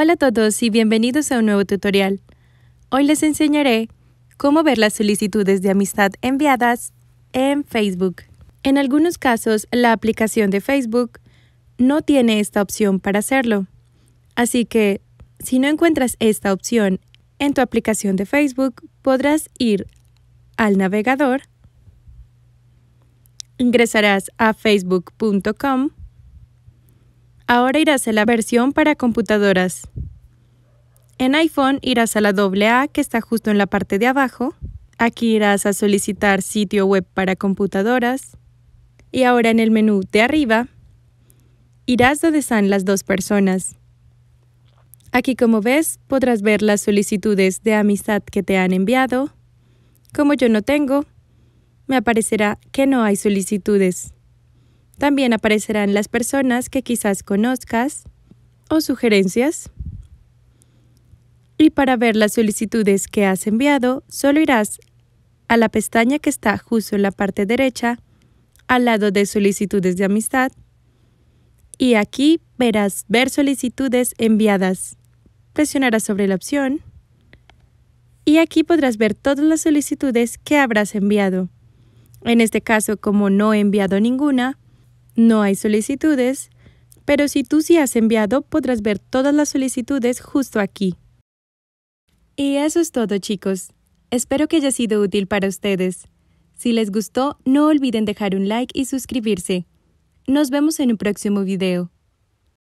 Hola a todos y bienvenidos a un nuevo tutorial. Hoy les enseñaré cómo ver las solicitudes de amistad enviadas en Facebook. En algunos casos, la aplicación de Facebook no tiene esta opción para hacerlo. Así que, si no encuentras esta opción en tu aplicación de Facebook, podrás ir al navegador, ingresarás a facebook.com Ahora irás a la versión para computadoras. En iPhone irás a la AA que está justo en la parte de abajo. Aquí irás a solicitar sitio web para computadoras. Y ahora en el menú de arriba irás donde están las dos personas. Aquí como ves podrás ver las solicitudes de amistad que te han enviado. Como yo no tengo, me aparecerá que no hay solicitudes. También aparecerán las personas que quizás conozcas o sugerencias. Y para ver las solicitudes que has enviado, solo irás a la pestaña que está justo en la parte derecha, al lado de solicitudes de amistad, y aquí verás ver solicitudes enviadas. Presionarás sobre la opción y aquí podrás ver todas las solicitudes que habrás enviado. En este caso, como no he enviado ninguna, no hay solicitudes, pero si tú sí has enviado, podrás ver todas las solicitudes justo aquí. Y eso es todo, chicos. Espero que haya sido útil para ustedes. Si les gustó, no olviden dejar un like y suscribirse. Nos vemos en un próximo video.